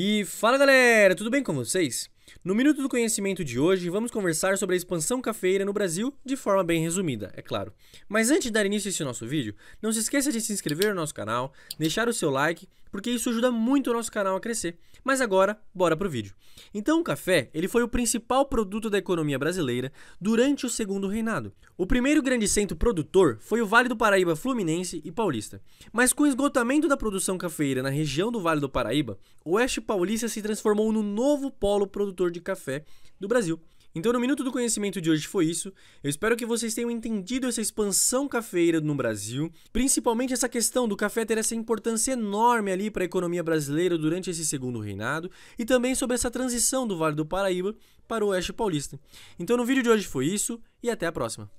E fala galera, tudo bem com vocês? No Minuto do Conhecimento de hoje, vamos conversar sobre a expansão cafeira no Brasil de forma bem resumida, é claro. Mas antes de dar início a esse nosso vídeo, não se esqueça de se inscrever no nosso canal, deixar o seu like, porque isso ajuda muito o nosso canal a crescer. Mas agora, bora pro vídeo. Então, o café, ele foi o principal produto da economia brasileira durante o segundo reinado. O primeiro grande centro produtor foi o Vale do Paraíba Fluminense e Paulista. Mas com o esgotamento da produção cafeeira na região do Vale do Paraíba, o Oeste Paulista se transformou no novo polo produtor de café do Brasil. Então, no Minuto do Conhecimento de hoje foi isso. Eu espero que vocês tenham entendido essa expansão cafeeira no Brasil, principalmente essa questão do café ter essa importância enorme ali para a economia brasileira durante esse segundo reinado e também sobre essa transição do Vale do Paraíba para o Oeste Paulista. Então, no vídeo de hoje foi isso e até a próxima.